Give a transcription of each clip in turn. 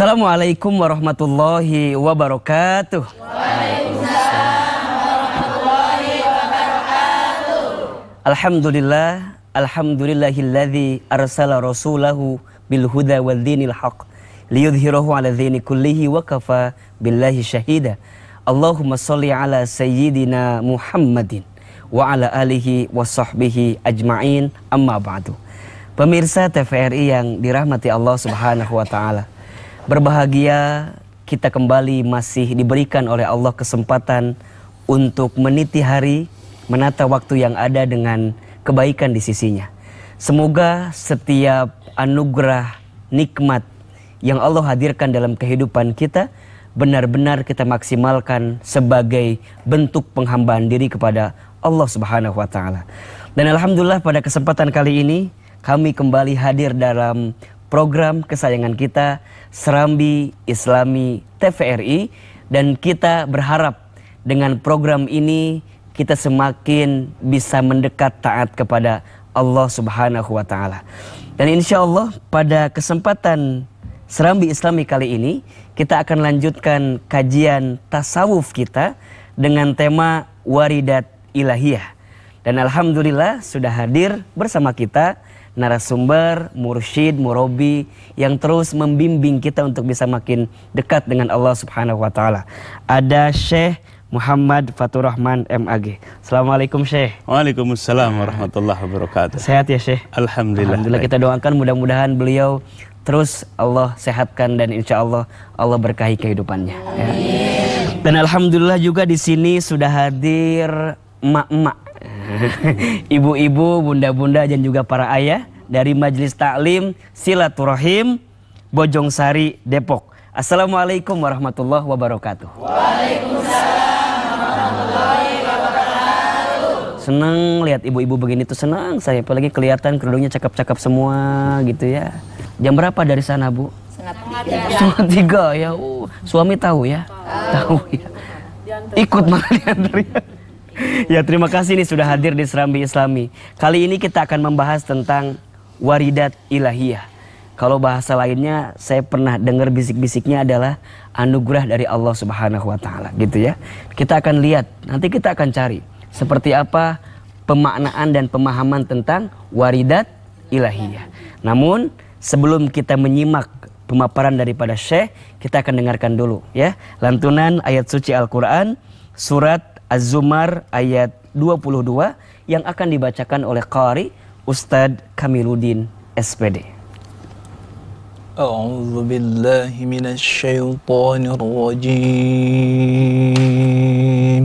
Assalamualaikum warahmatullahi wabarakatuh. Waalaikumsalam warahmatullahi wabarakatuh. Alhamdulillah, alhamdulillahilladzi arsala rasulahu bil huda wal dinil haq liyudhhirahu ala dini kullihi wa kafa billahi syahida. Allahumma shalli ala sayyidina Muhammadin wa ala alihi wa sahbihi ajma'in amma ba'du. Pemirsa TVRI yang dirahmati Allah Subhanahu wa taala. Berbahagia kita kembali masih diberikan oleh Allah kesempatan untuk meniti hari, menata waktu yang ada dengan kebaikan di sisinya. Semoga setiap anugerah nikmat yang Allah hadirkan dalam kehidupan kita benar-benar kita maksimalkan sebagai bentuk penghambaan diri kepada Allah Subhanahu wa taala. Dan alhamdulillah pada kesempatan kali ini kami kembali hadir dalam program kesayangan kita Serambi Islami TVRI dan kita berharap dengan program ini kita semakin bisa mendekat taat kepada Allah Subhanahu wa taala. Dan insya Allah pada kesempatan Serambi Islami kali ini kita akan lanjutkan kajian tasawuf kita dengan tema waridat ilahiyah. Dan alhamdulillah sudah hadir bersama kita narasumber, mursyid, murobi yang terus membimbing kita untuk bisa makin dekat dengan Allah Subhanahu wa taala. Ada Syekh Muhammad Fatur Rahman MAG. Assalamualaikum Syekh. Waalaikumsalam warahmatullahi wabarakatuh. Sehat ya Syekh? Alhamdulillah. Alhamdulillah kita doakan mudah-mudahan beliau terus Allah sehatkan dan insya Allah Allah berkahi kehidupannya. Ya. Amin. Dan alhamdulillah juga di sini sudah hadir emak-emak Ibu-ibu, bunda-bunda dan juga para ayah dari Majelis Taklim Silaturahim Bojong Sari Depok. Assalamualaikum warahmatullahi wabarakatuh. Waalaikumsalam warahmatullahi wabarakatuh. Senang lihat ibu-ibu begini tuh senang saya apalagi kelihatan kerudungnya cakep-cakep semua gitu ya. Jam berapa dari sana, Bu? Setengah tiga. Setengah tiga ya. Uh, suami tahu ya? Tahu, tahu ya. Ikut malah diantar ya ya terima kasih nih sudah hadir di Serambi Islami. Kali ini kita akan membahas tentang waridat ilahiyah. Kalau bahasa lainnya saya pernah dengar bisik-bisiknya adalah anugerah dari Allah Subhanahu wa taala gitu ya. Kita akan lihat, nanti kita akan cari seperti apa pemaknaan dan pemahaman tentang waridat ilahiyah. Namun sebelum kita menyimak pemaparan daripada Syekh, kita akan dengarkan dulu ya lantunan ayat suci Al-Qur'an surat Az-Zumar ayat 22 yang akan dibacakan oleh Qari Ustadz Kamiluddin SPD. أعوذ بالله من الشيطان الرجيم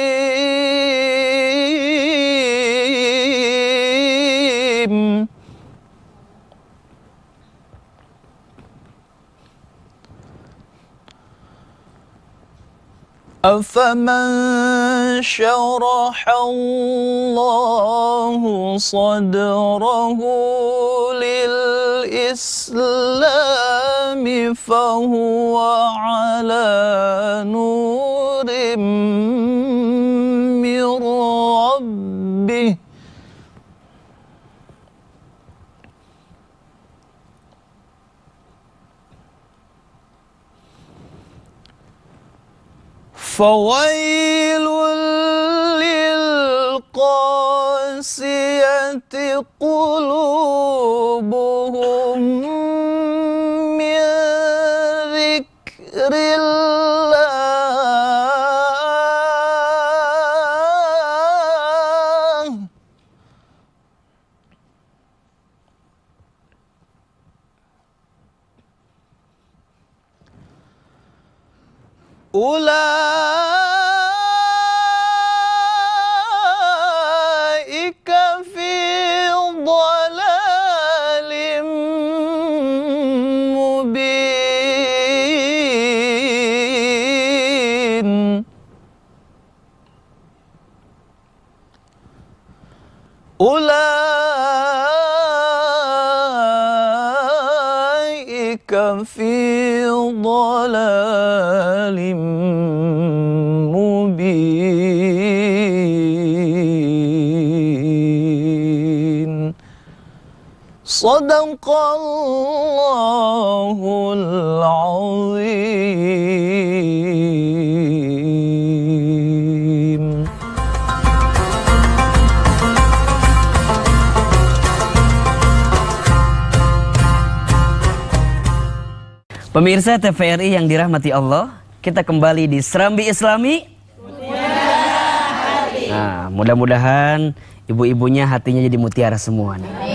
أفمن شرح الله صدره للإسلام فهو على نور فويل للقاسية قلوبهم من ذكر الله صدق الله العظيم Pemirsa TVRI yang dirahmati Allah, kita kembali di Serambi Islami. Nah, mudah-mudahan ibu-ibunya hatinya jadi mutiara semua nih.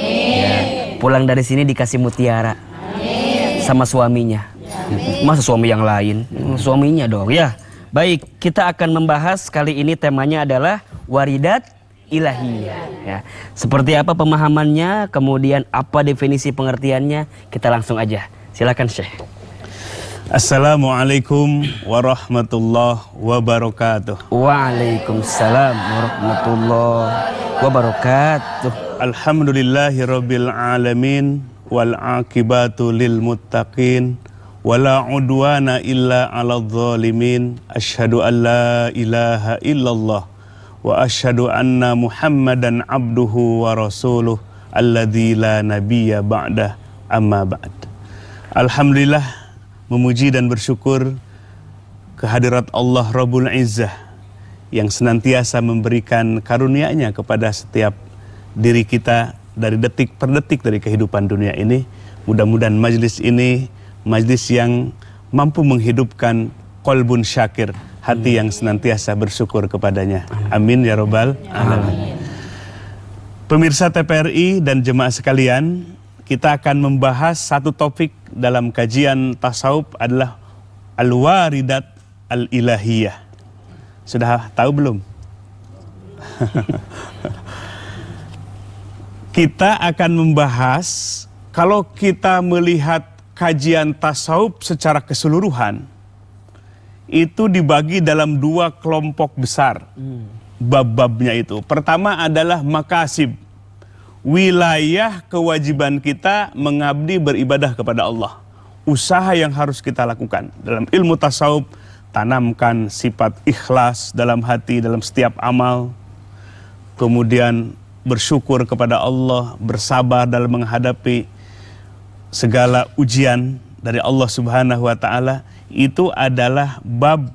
Pulang dari sini dikasih mutiara. Amin. Sama suaminya. Amin. Masa suami yang lain? Suaminya dong ya. Baik, kita akan membahas kali ini temanya adalah waridat ilahi. Ya. Seperti apa pemahamannya, kemudian apa definisi pengertiannya, kita langsung aja. Silakan Syekh. Assalamualaikum warahmatullahi wabarakatuh. Waalaikumsalam warahmatullahi wabarakatuh. Alhamdulillahirabbil alamin wal akibatu lil muttaqin wala udwana illa 'alal zalimin. Asyhadu an la ilaha illallah wa asyhadu anna Muhammadan abduhu wa rasuluh alladzi la nabiyya ba'dah amma ba'd. Alhamdulillah memuji dan bersyukur kehadirat Allah Rabbul Izzah yang senantiasa memberikan karunia-Nya kepada setiap diri kita dari detik per detik dari kehidupan dunia ini. Mudah-mudahan majlis ini majlis yang mampu menghidupkan kolbun syakir, hati yang senantiasa bersyukur kepadanya. Amin ya robbal alamin. Pemirsa TPRI dan jemaah sekalian, kita akan membahas satu topik dalam kajian tasawuf adalah al-waridat al-ilahiyah. Sudah tahu belum? kita akan membahas kalau kita melihat kajian tasawuf secara keseluruhan itu dibagi dalam dua kelompok besar hmm. bab-babnya itu. Pertama adalah makasib wilayah kewajiban kita mengabdi beribadah kepada Allah. Usaha yang harus kita lakukan dalam ilmu tasawuf tanamkan sifat ikhlas dalam hati dalam setiap amal. Kemudian bersyukur kepada Allah, bersabar dalam menghadapi segala ujian dari Allah Subhanahu wa taala itu adalah bab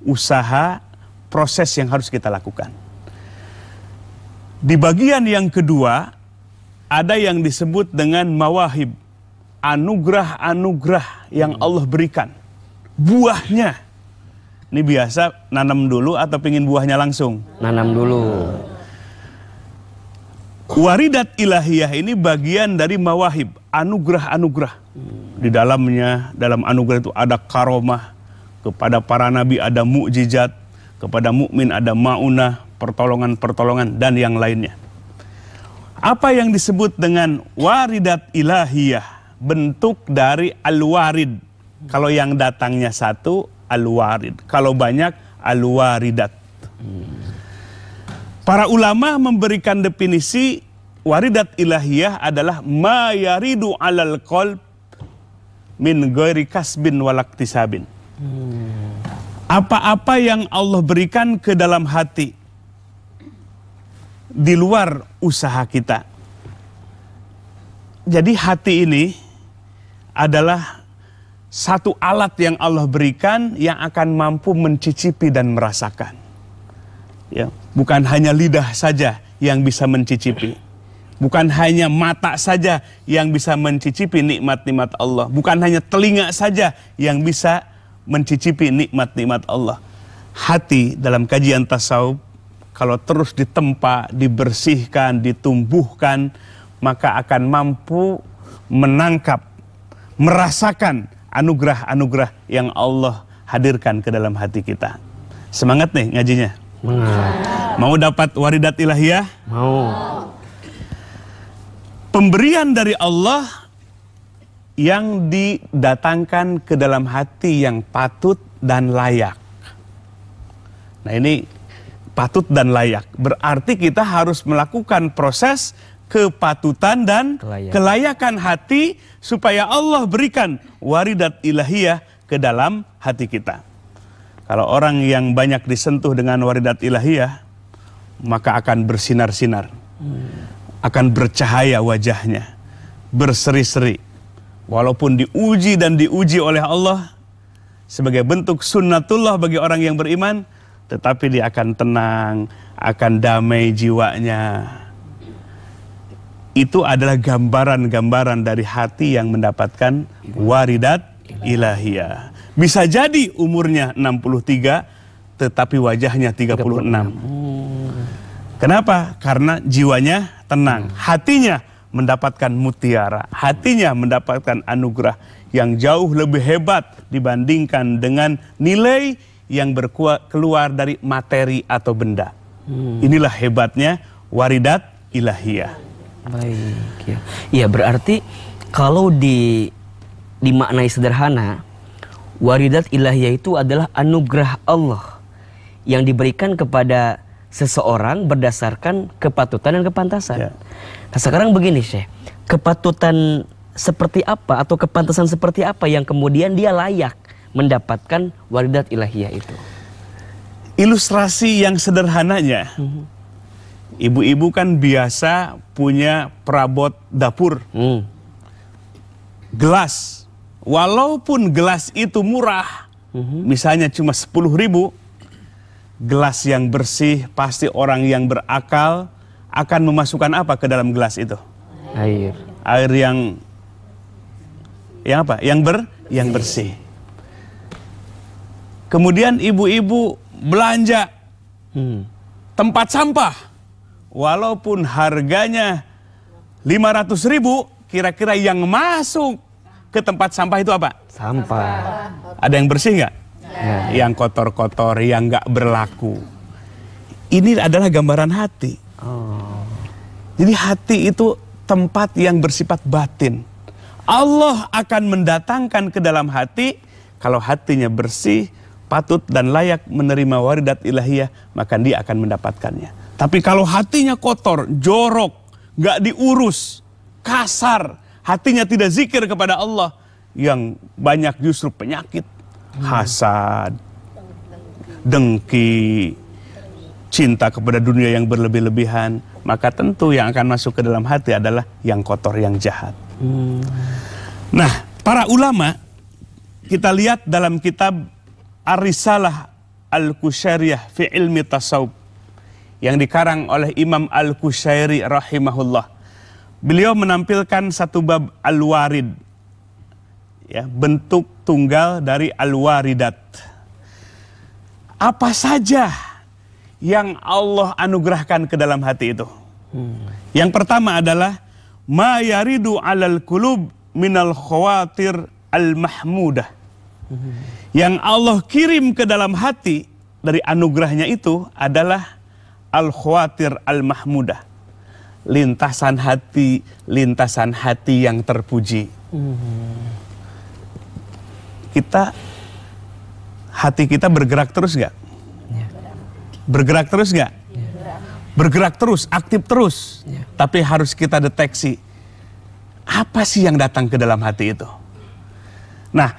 usaha proses yang harus kita lakukan. Di bagian yang kedua ada yang disebut dengan mawahib, anugerah-anugerah yang hmm. Allah berikan. Buahnya. Ini biasa nanam dulu atau pingin buahnya langsung? Nanam dulu. Waridat ilahiyah ini bagian dari mawahib, anugerah-anugerah. Hmm. Di dalamnya, dalam anugerah itu ada karomah, kepada para nabi ada mukjizat, kepada mukmin ada maunah, pertolongan-pertolongan dan yang lainnya. Apa yang disebut dengan waridat ilahiyah? Bentuk dari al-warid. Kalau yang datangnya satu, al-warid. Kalau banyak, al-waridat. Para ulama memberikan definisi waridat ilahiyah adalah ma'yaridu alal qalb min ghairi kasbin walaktisabin. Hmm. Apa-apa yang Allah berikan ke dalam hati di luar usaha kita. Jadi hati ini adalah satu alat yang Allah berikan yang akan mampu mencicipi dan merasakan. Ya, bukan hanya lidah saja yang bisa mencicipi. Bukan hanya mata saja yang bisa mencicipi nikmat-nikmat Allah. Bukan hanya telinga saja yang bisa mencicipi nikmat-nikmat Allah. Hati dalam kajian tasawuf kalau terus ditempa, dibersihkan, ditumbuhkan, maka akan mampu menangkap, merasakan anugerah-anugerah yang Allah hadirkan ke dalam hati kita. Semangat nih ngajinya. Mau. dapat waridat ilahiyah? Mau. Pemberian dari Allah yang didatangkan ke dalam hati yang patut dan layak. Nah ini patut dan layak. Berarti kita harus melakukan proses kepatutan dan kelayakan, kelayakan hati supaya Allah berikan waridat ilahiyah ke dalam hati kita. Kalau orang yang banyak disentuh dengan waridat ilahiyah, maka akan bersinar-sinar, akan bercahaya wajahnya, berseri-seri. Walaupun diuji dan diuji oleh Allah sebagai bentuk sunnatullah bagi orang yang beriman, tetapi dia akan tenang, akan damai jiwanya. Itu adalah gambaran-gambaran dari hati yang mendapatkan waridat ilahiyah. Bisa jadi umurnya 63 tetapi wajahnya 36. 36. Kenapa? Karena jiwanya tenang, hatinya mendapatkan mutiara, hatinya mendapatkan anugerah yang jauh lebih hebat dibandingkan dengan nilai yang berkuat keluar dari materi atau benda. Hmm. Inilah hebatnya waridat ilahiyah. Baik ya. Iya berarti kalau di dimaknai sederhana, waridat ilahiyah itu adalah anugerah Allah yang diberikan kepada seseorang berdasarkan kepatutan dan kepantasan. Ya. Nah sekarang begini Syekh, kepatutan seperti apa atau kepantasan seperti apa yang kemudian dia layak mendapatkan waridat ilahiyah itu? Ilustrasi yang sederhananya, mhm. ibu-ibu kan biasa punya perabot dapur, hmm. gelas. Walaupun gelas itu murah, hmm. misalnya cuma 10 ribu, gelas yang bersih pasti orang yang berakal akan memasukkan apa ke dalam gelas itu? Air. Air yang yang apa? Yang ber yang bersih. Kemudian ibu-ibu belanja hmm. tempat sampah. Walaupun harganya 500 ribu, kira-kira yang masuk ke tempat sampah itu apa? Sampah. Ada yang bersih nggak? Ya. Yang kotor-kotor, yang nggak berlaku. Ini adalah gambaran hati. Oh. Jadi hati itu tempat yang bersifat batin. Allah akan mendatangkan ke dalam hati kalau hatinya bersih, patut dan layak menerima waridat ilahiyah, maka dia akan mendapatkannya. Tapi kalau hatinya kotor, jorok, gak diurus, kasar, hatinya tidak zikir kepada Allah, yang banyak justru penyakit, hmm. hasad, dengki, cinta kepada dunia yang berlebih-lebihan, maka tentu yang akan masuk ke dalam hati adalah yang kotor, yang jahat. Hmm. Nah, para ulama kita lihat dalam kitab Arisalah al kushairiyah fi ilmi tasawuf yang dikarang oleh Imam al kushairi rahimahullah. Beliau menampilkan satu bab Al-Warid. Ya, bentuk tunggal dari Al-Waridat. Apa saja yang Allah anugerahkan ke dalam hati itu? Hmm. Yang pertama adalah ma yaridu alal kulub minal khawatir al mahmudah. Hmm yang Allah kirim ke dalam hati dari anugerahnya itu adalah al-khawatir al-mahmudah. Lintasan hati, lintasan hati yang terpuji. Kita, hati kita bergerak terus gak? Ya. Bergerak terus gak? Ya. Bergerak terus, aktif terus. Ya. Tapi harus kita deteksi, apa sih yang datang ke dalam hati itu? Nah,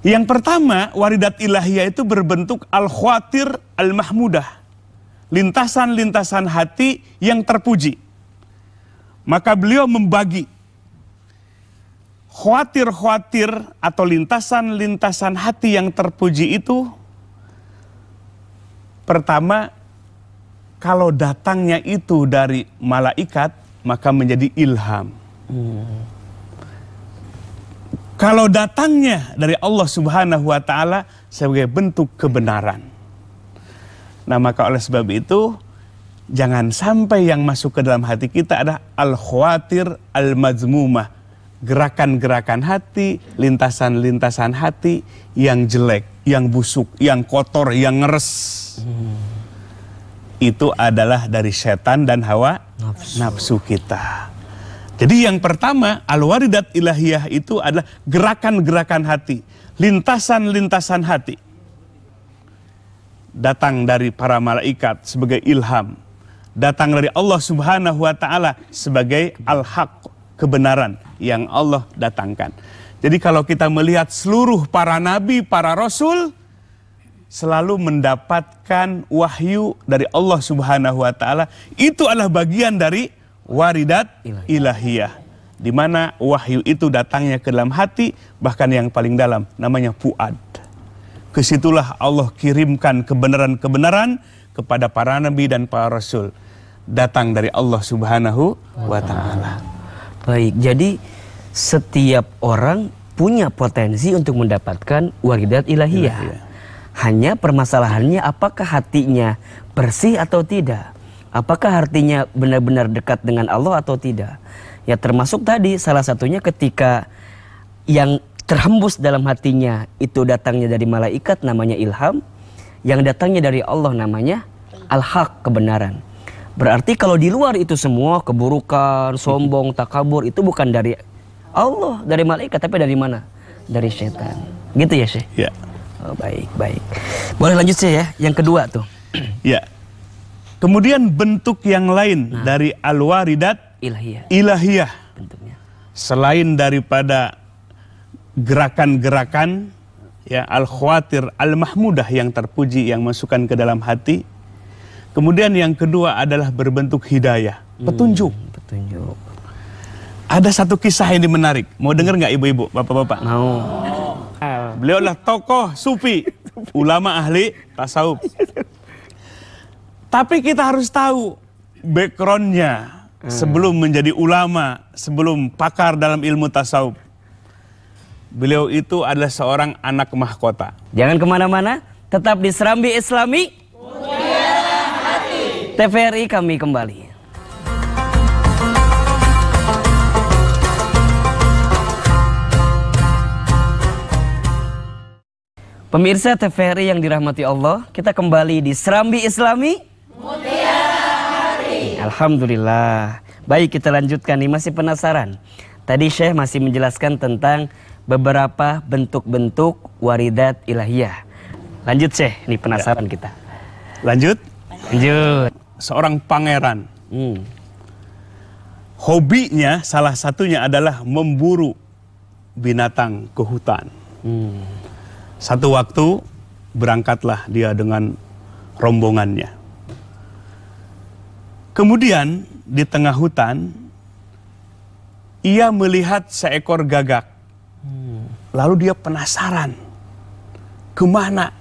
yang pertama, waridat ilahiyah itu berbentuk al-khawatir al-mahmudah. Lintasan-lintasan hati yang terpuji. Maka beliau membagi khawatir-khawatir atau lintasan-lintasan hati yang terpuji itu pertama kalau datangnya itu dari malaikat maka menjadi ilham. Hmm. Kalau datangnya dari Allah Subhanahu wa taala sebagai bentuk kebenaran. Nah, maka oleh sebab itu jangan sampai yang masuk ke dalam hati kita adalah al-khawatir al-mazmumah, gerakan-gerakan hati, lintasan-lintasan hati yang jelek, yang busuk, yang kotor, yang ngeres. Hmm. Itu adalah dari setan dan hawa nafsu, nafsu kita. Jadi yang pertama, al-waridat ilahiyah itu adalah gerakan-gerakan hati, lintasan-lintasan hati. Datang dari para malaikat sebagai ilham, datang dari Allah Subhanahu wa taala sebagai al-haq, kebenaran yang Allah datangkan. Jadi kalau kita melihat seluruh para nabi, para rasul selalu mendapatkan wahyu dari Allah Subhanahu wa taala, itu adalah bagian dari waridat ilahiyah di mana wahyu itu datangnya ke dalam hati bahkan yang paling dalam namanya puad. kesitulah Allah kirimkan kebenaran-kebenaran kepada para nabi dan para rasul datang dari Allah Subhanahu wa taala. Baik, jadi setiap orang punya potensi untuk mendapatkan waridat ilahiyah. ilahiyah. Hanya permasalahannya apakah hatinya bersih atau tidak. Apakah artinya benar-benar dekat dengan Allah atau tidak? Ya termasuk tadi salah satunya ketika yang terhembus dalam hatinya itu datangnya dari malaikat namanya ilham, yang datangnya dari Allah namanya al-haq kebenaran. Berarti kalau di luar itu semua keburukan, sombong, takabur itu bukan dari Allah, dari malaikat tapi dari mana? Dari setan. Gitu ya, Syekh? Ya. Oh, baik, baik. Boleh lanjut sih ya, yang kedua tuh. Ya, Kemudian bentuk yang lain nah. dari al-waridat ilahiyah. Ilahiyah. Bentuknya. Selain daripada gerakan-gerakan ya al-khawatir al-mahmudah yang terpuji yang masukkan ke dalam hati. Kemudian yang kedua adalah berbentuk hidayah, hmm, petunjuk. Hmm, petunjuk. Ada satu kisah yang menarik. Mau dengar nggak ibu-ibu, bapak-bapak? Mau. Oh. Beliau adalah tokoh sufi, ulama ahli tasawuf. Tapi kita harus tahu backgroundnya hmm. sebelum menjadi ulama, sebelum pakar dalam ilmu tasawuf. Beliau itu adalah seorang anak mahkota. Jangan kemana-mana, tetap di Serambi Islami. TVRI kami kembali. Pemirsa TVRI yang dirahmati Allah, kita kembali di Serambi Islami Alhamdulillah. Baik, kita lanjutkan nih masih penasaran. Tadi Syekh masih menjelaskan tentang beberapa bentuk-bentuk waridat ilahiyah. Lanjut Syekh, nih penasaran ya. kita. Lanjut? Lanjut. Seorang pangeran. Hmm. Hobinya salah satunya adalah memburu binatang ke hutan. Hmm. Satu waktu berangkatlah dia dengan rombongannya. Kemudian di tengah hutan, ia melihat seekor gagak. Lalu dia penasaran, kemana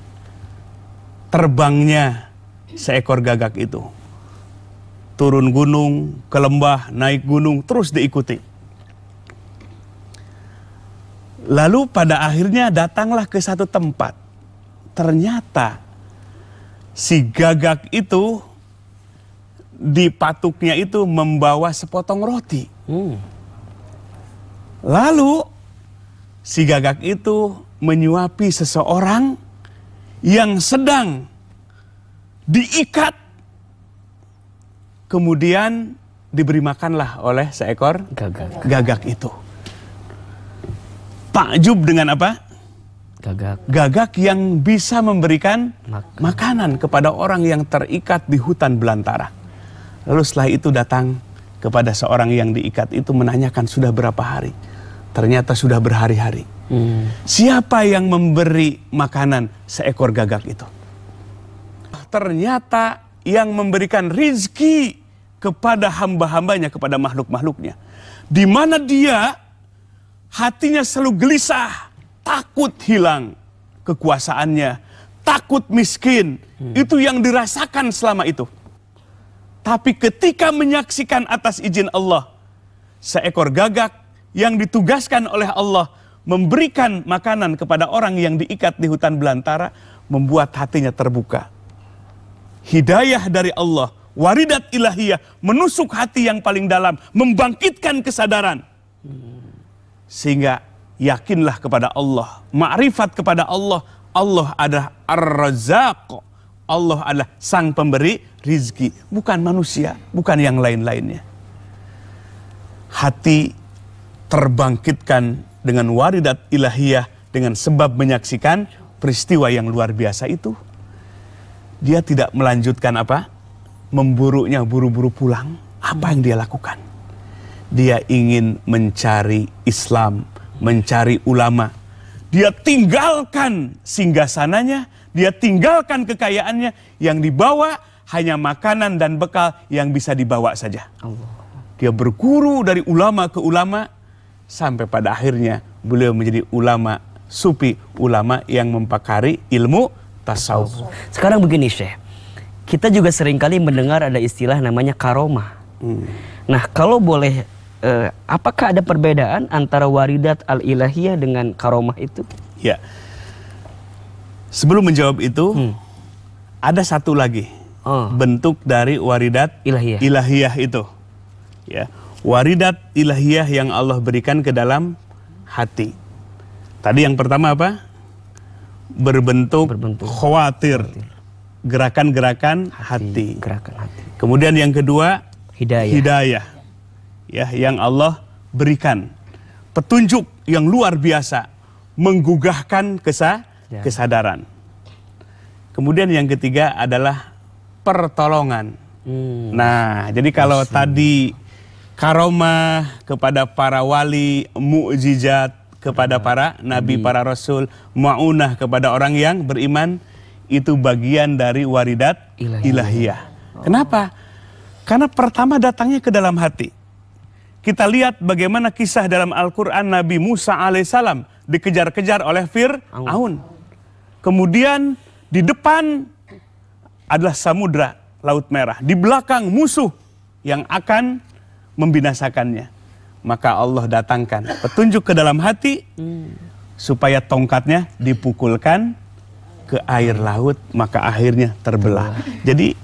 terbangnya seekor gagak itu. Turun gunung, ke lembah, naik gunung, terus diikuti. Lalu pada akhirnya datanglah ke satu tempat. Ternyata si gagak itu di patuknya itu membawa sepotong roti. Hmm. Lalu si gagak itu menyuapi seseorang yang sedang diikat. Kemudian diberi makanlah oleh seekor gagak, gagak itu. Takjub dengan apa? Gagak. Gagak yang bisa memberikan Makan. makanan kepada orang yang terikat di hutan belantara. Lalu setelah itu datang kepada seorang yang diikat itu menanyakan sudah berapa hari. Ternyata sudah berhari-hari. Hmm. Siapa yang memberi makanan seekor gagak itu? Ternyata yang memberikan rizki kepada hamba-hambanya, kepada makhluk-makhluknya. Di mana dia hatinya selalu gelisah, takut hilang kekuasaannya, takut miskin. Hmm. Itu yang dirasakan selama itu. Tapi ketika menyaksikan atas izin Allah, seekor gagak yang ditugaskan oleh Allah memberikan makanan kepada orang yang diikat di hutan belantara membuat hatinya terbuka. Hidayah dari Allah, waridat ilahiyah menusuk hati yang paling dalam, membangkitkan kesadaran. Sehingga yakinlah kepada Allah, ma'rifat kepada Allah, Allah adalah ar razaq Allah adalah Sang Pemberi rizki, bukan manusia, bukan yang lain-lainnya. Hati terbangkitkan dengan waridat ilahiyah dengan sebab menyaksikan peristiwa yang luar biasa itu. Dia tidak melanjutkan apa? Memburuknya buru-buru pulang. Apa yang dia lakukan? Dia ingin mencari Islam, mencari ulama. Dia tinggalkan singgasananya, dia tinggalkan kekayaannya yang dibawa hanya makanan dan bekal yang bisa dibawa saja. Dia berguru dari ulama ke ulama sampai pada akhirnya beliau menjadi ulama supi, ulama yang mempakari ilmu tasawuf. Sekarang begini Syekh, kita juga seringkali mendengar ada istilah namanya karoma. Hmm. Nah kalau boleh, eh, apakah ada perbedaan antara waridat al-ilahiyah dengan karomah itu? Ya, sebelum menjawab itu, hmm. ada satu lagi Oh. bentuk dari waridat ilahiyah. ilahiyah itu. Ya, waridat ilahiyah yang Allah berikan ke dalam hati. Tadi yang pertama apa? Berbentuk, Berbentuk. khawatir. Gerakan-gerakan hati, hati. Gerakan hati. Kemudian yang kedua, hidayah. Hidayah. Ya, yang Allah berikan. Petunjuk yang luar biasa menggugahkan kesa ya. kesadaran. Kemudian yang ketiga adalah pertolongan. Hmm. Nah, jadi kalau tadi karomah kepada para wali, mukjizat kepada iya. para nabi, hmm. para rasul, maunah kepada orang yang beriman itu bagian dari waridat ilahiyah. ilahiyah. Oh. Kenapa? Karena pertama datangnya ke dalam hati. Kita lihat bagaimana kisah dalam Al-Qur'an Nabi Musa alaihissalam dikejar-kejar oleh Fir'aun. Kemudian di depan adalah samudra Laut Merah. Di belakang musuh yang akan membinasakannya. Maka Allah datangkan petunjuk ke dalam hati supaya tongkatnya dipukulkan ke air laut maka akhirnya terbelah. Jadi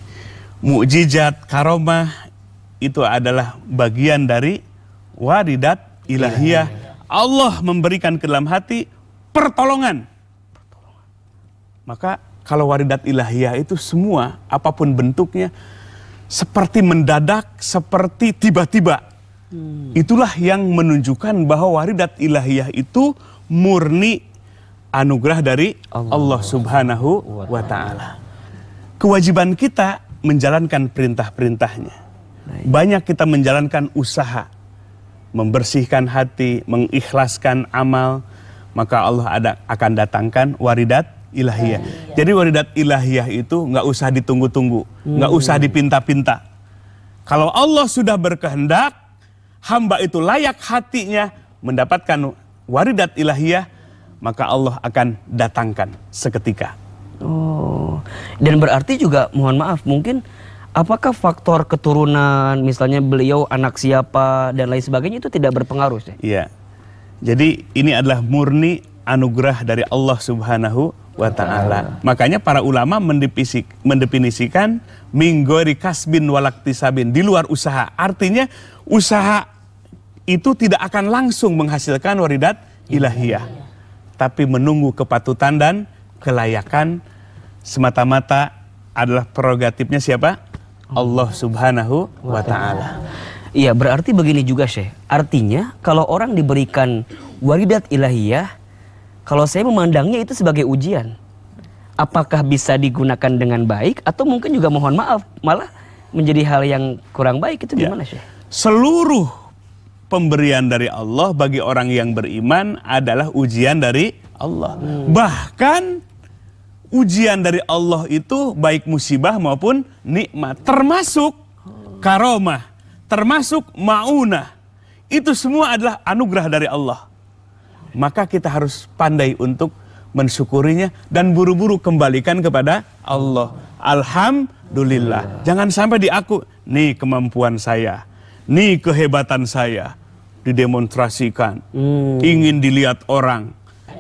mukjizat karomah itu adalah bagian dari waridat ilahiyah. Allah memberikan ke dalam hati pertolongan. Maka kalau waridat ilahiyah itu semua apapun bentuknya seperti mendadak, seperti tiba-tiba. Hmm. Itulah yang menunjukkan bahwa waridat ilahiyah itu murni anugerah dari Allah, Allah Subhanahu wa taala. Kewajiban kita menjalankan perintah-perintahnya. Banyak kita menjalankan usaha membersihkan hati, mengikhlaskan amal, maka Allah ada, akan datangkan waridat ilahiyah. Jadi waridat ilahiyah itu nggak usah ditunggu-tunggu, nggak hmm. usah dipinta-pinta. Kalau Allah sudah berkehendak, hamba itu layak hatinya mendapatkan waridat ilahiyah, maka Allah akan datangkan seketika. Oh, dan berarti juga mohon maaf mungkin apakah faktor keturunan misalnya beliau anak siapa dan lain sebagainya itu tidak berpengaruh sih? Iya. Jadi ini adalah murni anugerah dari Allah Subhanahu wa taala. Makanya para ulama mendefinisikan minggori kasbin walaktisabin di luar usaha. Artinya usaha itu tidak akan langsung menghasilkan waridat ilahiyah, tapi menunggu kepatutan dan kelayakan semata-mata adalah prerogatifnya siapa? Allah Subhanahu wa taala. Iya, berarti begini juga, Syekh. Artinya kalau orang diberikan waridat ilahiyah kalau saya memandangnya itu sebagai ujian. Apakah bisa digunakan dengan baik atau mungkin juga mohon maaf malah menjadi hal yang kurang baik itu ya. gimana ya. Syekh? Seluruh pemberian dari Allah bagi orang yang beriman adalah ujian dari Allah. Hmm. Bahkan ujian dari Allah itu baik musibah maupun nikmat termasuk karomah termasuk mauna, itu semua adalah anugerah dari Allah maka kita harus pandai untuk mensyukurinya dan buru-buru kembalikan kepada Allah. Alhamdulillah. Jangan sampai diaku, nih kemampuan saya, nih kehebatan saya didemonstrasikan, hmm. ingin dilihat orang.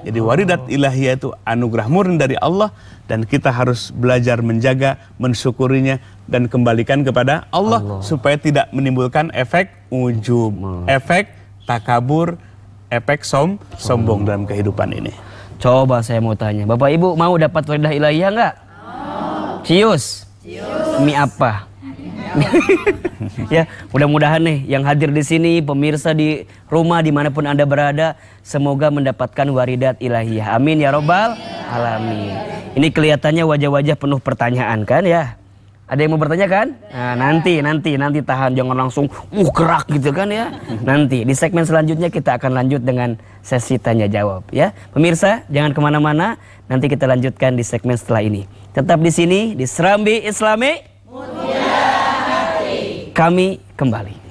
Jadi waridat ilahiyah itu anugerah murni dari Allah dan kita harus belajar menjaga, mensyukurinya dan kembalikan kepada Allah, Allah. supaya tidak menimbulkan efek ujub, efek takabur, efek som sombong dalam kehidupan ini. Coba saya mau tanya, Bapak Ibu mau dapat wadah ilahiyah nggak? Oh. Cius. Cius. Mi apa? ya, mudah-mudahan nih yang hadir di sini, pemirsa di rumah dimanapun Anda berada, semoga mendapatkan waridat ilahiyah. Amin ya robbal alamin. Ini kelihatannya wajah-wajah penuh pertanyaan kan ya? Ada yang mau bertanya kan? Nah, nanti, nanti, nanti tahan. Jangan langsung uh gerak gitu kan ya. Nanti di segmen selanjutnya kita akan lanjut dengan sesi tanya jawab ya. Pemirsa jangan kemana-mana. Nanti kita lanjutkan di segmen setelah ini. Tetap di sini di Serambi Islami. Kami kembali.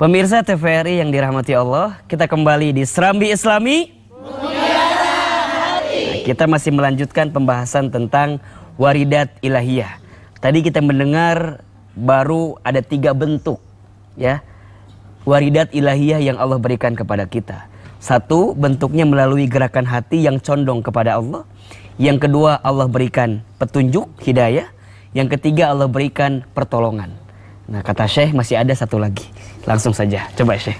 Pemirsa TVRI yang dirahmati Allah, kita kembali di Serambi Islami. Nah, kita masih melanjutkan pembahasan tentang waridat ilahiyah. Tadi kita mendengar baru ada tiga bentuk ya waridat ilahiyah yang Allah berikan kepada kita. Satu, bentuknya melalui gerakan hati yang condong kepada Allah. Yang kedua, Allah berikan petunjuk, hidayah. Yang ketiga, Allah berikan pertolongan. Nah kata Syekh masih ada satu lagi. Langsung saja, coba Syekh.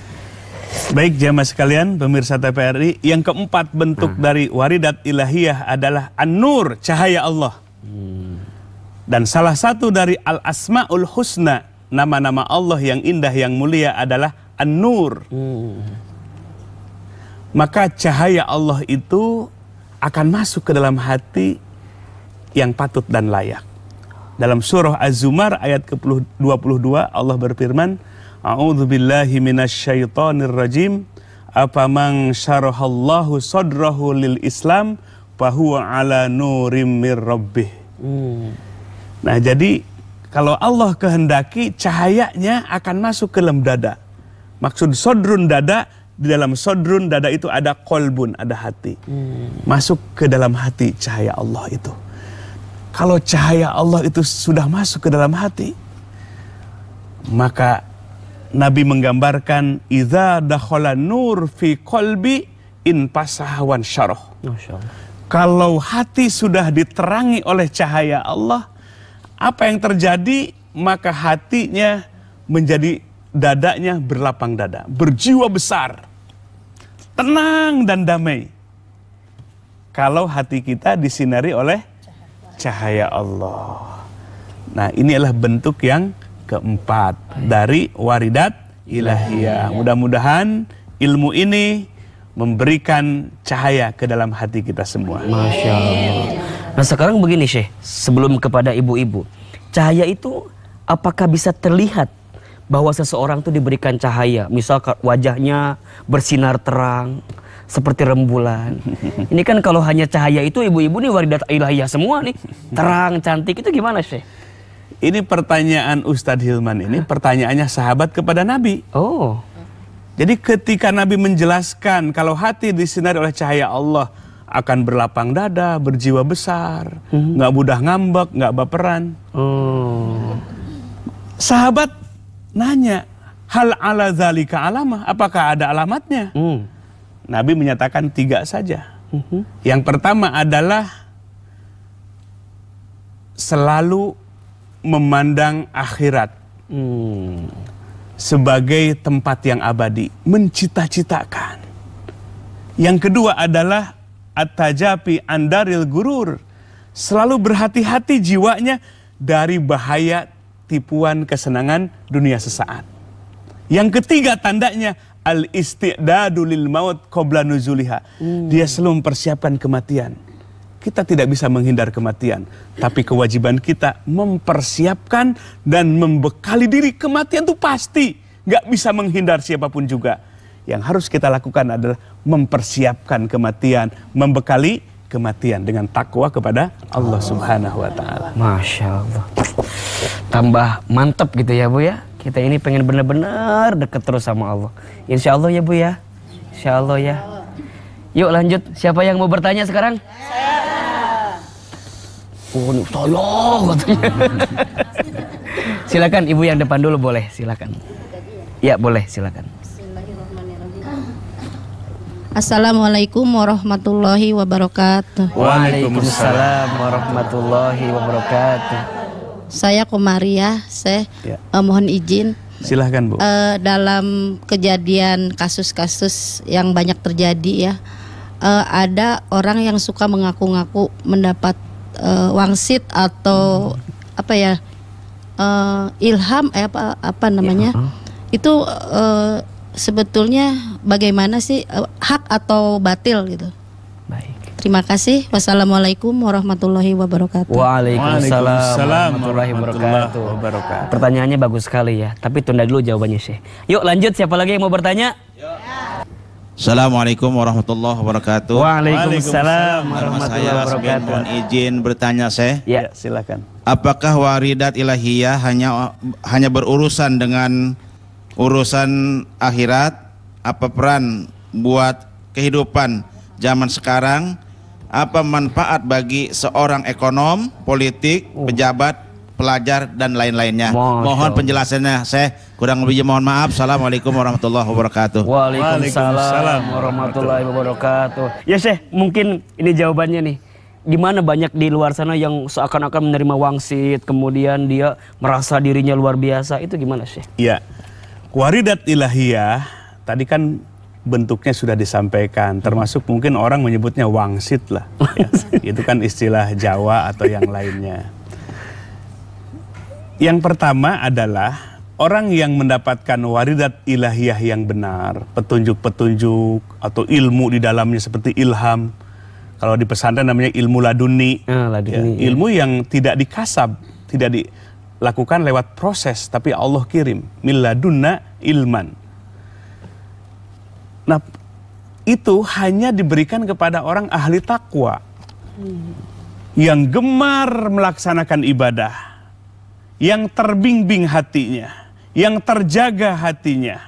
Baik jamaah sekalian, pemirsa TPRI, yang keempat bentuk nah. dari waridat ilahiyah adalah an-nur, cahaya Allah. Hmm. Dan salah satu dari al-asmaul husna, nama-nama Allah yang indah, yang mulia adalah an-nur. Hmm. Maka cahaya Allah itu akan masuk ke dalam hati yang patut dan layak. Dalam surah Az-Zumar ayat ke-22 Allah berfirman, A'udzu billahi minasyaitonir rajim. Apamang syarahallahu sadrahu lil Islam fahuwa ala nurim mir rabbih. Hmm. Nah, jadi kalau Allah kehendaki cahayanya akan masuk ke dalam dada. Maksud sodrun dada di dalam sodrun dada itu ada kolbun, ada hati. Hmm. Masuk ke dalam hati cahaya Allah itu. Kalau cahaya Allah itu sudah masuk ke dalam hati, maka Nabi menggambarkan idza dakhala nur fi kolbi in pasahawan syaroh. Kalau hati sudah diterangi oleh cahaya Allah, apa yang terjadi? Maka hatinya menjadi dadanya berlapang dada, berjiwa besar, tenang dan damai. Kalau hati kita disinari oleh cahaya Allah. Nah, ini adalah bentuk yang keempat dari waridat ilahiyah. Mudah-mudahan ilmu ini memberikan cahaya ke dalam hati kita semua. Masya Allah. Nah sekarang begini Syekh, sebelum kepada ibu-ibu, cahaya itu apakah bisa terlihat bahwa seseorang itu diberikan cahaya? Misal wajahnya bersinar terang, seperti rembulan. Ini kan kalau hanya cahaya itu ibu-ibu nih waridat ilahiyah semua nih. Terang, cantik itu gimana sih Ini pertanyaan Ustadz Hilman ini pertanyaannya sahabat kepada Nabi. Oh. Jadi ketika Nabi menjelaskan kalau hati disinari oleh cahaya Allah akan berlapang dada, berjiwa besar, hmm. nggak hmm. mudah ngambek, nggak baperan. Oh. Sahabat nanya, hal ala zalika alamah, apakah ada alamatnya? Hmm. Nabi menyatakan tiga saja. Mm-hmm. Yang pertama adalah selalu memandang akhirat mm. sebagai tempat yang abadi, mencita-citakan. Yang kedua adalah at andaril gurur, selalu berhati-hati jiwanya dari bahaya tipuan kesenangan dunia sesaat. Yang ketiga tandanya al istiqdadu lil maut qabla nuzuliha. Dia selalu mempersiapkan kematian. Kita tidak bisa menghindar kematian, tapi kewajiban kita mempersiapkan dan membekali diri kematian itu pasti. Gak bisa menghindar siapapun juga. Yang harus kita lakukan adalah mempersiapkan kematian, membekali kematian dengan takwa kepada Allah Subhanahu wa taala. Masya Allah. Tambah mantep gitu ya, Bu ya. Kita ini pengen benar-benar deket terus sama Allah. Insya Allah ya Bu ya. Insya Allah ya. Yuk lanjut. Siapa yang mau bertanya sekarang? Oh, ini saya katanya. silakan ibu yang depan dulu boleh, silakan. Ya boleh, silakan. Assalamualaikum warahmatullahi wabarakatuh. Waalaikumsalam warahmatullahi wabarakatuh. Saya Komaria, saya ya. uh, mohon izin. Silahkan Bu. Uh, dalam kejadian kasus-kasus yang banyak terjadi ya, uh, ada orang yang suka mengaku-ngaku mendapat uh, wangsit atau hmm. apa ya uh, ilham eh, apa apa namanya ya. itu uh, sebetulnya bagaimana sih uh, hak atau batil gitu? Terima kasih. Wassalamualaikum warahmatullahi wabarakatuh. Waalaikumsalam, Waalaikumsalam warahmatullahi wabarakatuh. wabarakatuh. Pertanyaannya bagus sekali ya, tapi tunda dulu jawabannya sih. Yuk lanjut siapa lagi yang mau bertanya? Assalamualaikum warahmatullahi wabarakatuh. Waalaikumsalam warahmatullahi wabarakatuh. Mohon izin bertanya saya. Ya, silakan. Apakah waridat ilahiyah hanya hanya berurusan dengan urusan akhirat? Apa peran buat kehidupan zaman sekarang apa manfaat bagi seorang ekonom, politik, oh. pejabat, pelajar dan lain-lainnya. Mohon penjelasannya, saya kurang lebih mohon maaf. Assalamualaikum warahmatullahi wabarakatuh. Waalaikumsalam, warahmatullahi wabarakatuh. Ya Syekh, mungkin ini jawabannya nih. Gimana banyak di luar sana yang seakan-akan menerima wangsit, kemudian dia merasa dirinya luar biasa, itu gimana sih? Iya, waridat ilahiyah tadi kan bentuknya sudah disampaikan termasuk mungkin orang menyebutnya wangsit lah ya, itu kan istilah Jawa atau yang lainnya yang pertama adalah orang yang mendapatkan waridat ilahiyah yang benar petunjuk-petunjuk atau ilmu di dalamnya seperti ilham kalau di pesantren namanya ilmu laduni, ah, laduni ya, iya. ilmu yang tidak dikasab tidak dilakukan lewat proses tapi Allah kirim miladuna ilman Nah, itu hanya diberikan kepada orang ahli takwa. Yang gemar melaksanakan ibadah. Yang terbingbing hatinya. Yang terjaga hatinya.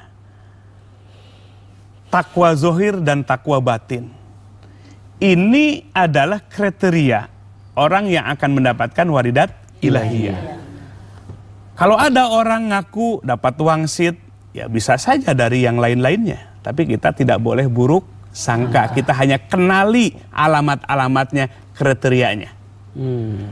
Takwa zohir dan takwa batin. Ini adalah kriteria orang yang akan mendapatkan waridat ilahiyah. Kalau ada orang ngaku dapat wangsit, ya bisa saja dari yang lain-lainnya. Tapi kita tidak boleh buruk sangka. sangka. Kita hanya kenali alamat-alamatnya, kriterianya. Hmm.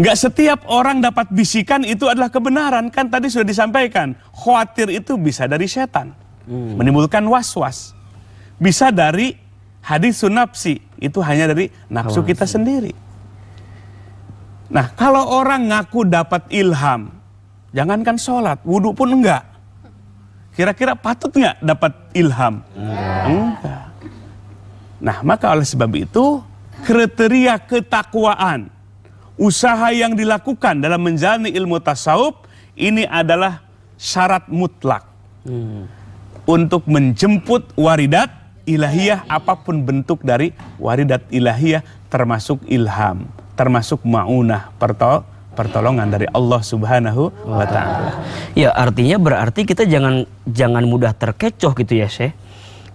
Gak setiap orang dapat bisikan itu adalah kebenaran. Kan tadi sudah disampaikan, khawatir itu bisa dari setan. Hmm. Menimbulkan was-was. Bisa dari hadis sunapsi. Itu hanya dari nafsu kita sendiri. Nah, kalau orang ngaku dapat ilham, jangankan sholat, wudhu pun enggak. Kira-kira patut nggak dapat ilham? Hmm. Enggak. Nah, maka oleh sebab itu kriteria ketakwaan usaha yang dilakukan dalam menjalani ilmu tasawuf ini adalah syarat mutlak hmm. untuk menjemput waridat ilahiyah apapun bentuk dari waridat ilahiyah termasuk ilham, termasuk maunah pertolongan pertolongan dari Allah Subhanahu wa taala. Ya, artinya berarti kita jangan jangan mudah terkecoh gitu ya, Syekh.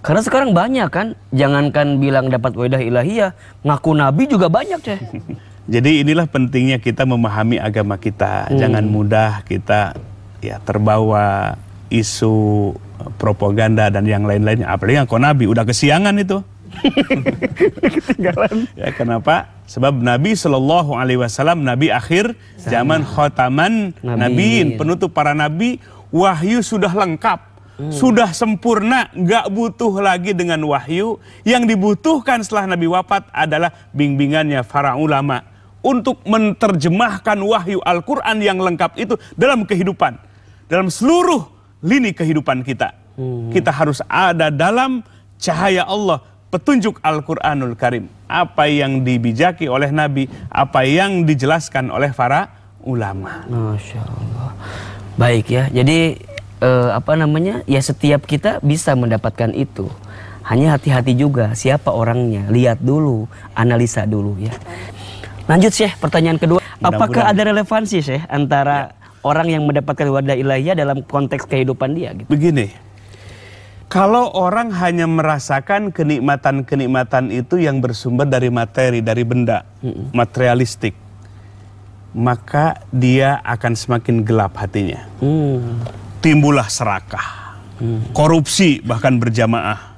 Karena sekarang banyak kan, jangankan bilang dapat wadah ilahiyah, ngaku nabi juga banyak, Syekh. Jadi inilah pentingnya kita memahami agama kita. Hmm. Jangan mudah kita ya terbawa isu eh, propaganda dan yang lain-lainnya. Apalagi ngaku nabi, udah kesiangan itu. Ketinggalan. Ya kenapa? Sebab Nabi Shallallahu Alaihi Wasallam Nabi akhir zaman khotaman nabiin penutup para nabi wahyu sudah lengkap hmm. sudah sempurna nggak butuh lagi dengan wahyu yang dibutuhkan setelah Nabi wafat adalah bimbingannya para ulama untuk menerjemahkan wahyu Al-Quran yang lengkap itu dalam kehidupan dalam seluruh lini kehidupan kita hmm. kita harus ada dalam cahaya Allah petunjuk Al-Quranul Karim. Apa yang dibijaki oleh Nabi, apa yang dijelaskan oleh para ulama. Masya Allah. Baik ya, jadi eh, apa namanya, ya setiap kita bisa mendapatkan itu. Hanya hati-hati juga siapa orangnya, lihat dulu, analisa dulu ya. Lanjut sih pertanyaan kedua. Mudah Apakah ada relevansi sih antara ya. orang yang mendapatkan wadah ilahiyah dalam konteks kehidupan dia? Gitu? Begini, kalau orang hanya merasakan kenikmatan-kenikmatan itu yang bersumber dari materi, dari benda, hmm. materialistik, maka dia akan semakin gelap hatinya. Hmm. Timbullah serakah, hmm. korupsi bahkan berjamaah.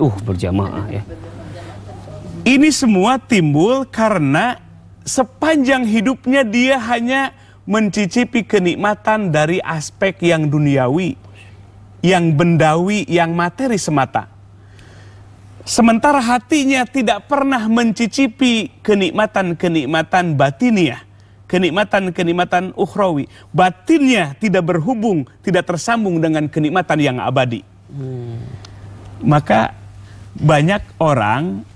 Uh, berjamaah ya. Ini semua timbul karena sepanjang hidupnya dia hanya mencicipi kenikmatan dari aspek yang duniawi yang bendawi, yang materi semata. Sementara hatinya tidak pernah mencicipi kenikmatan-kenikmatan batiniah, kenikmatan-kenikmatan ukhrawi. Batinnya tidak berhubung, tidak tersambung dengan kenikmatan yang abadi. Hmm. Maka banyak orang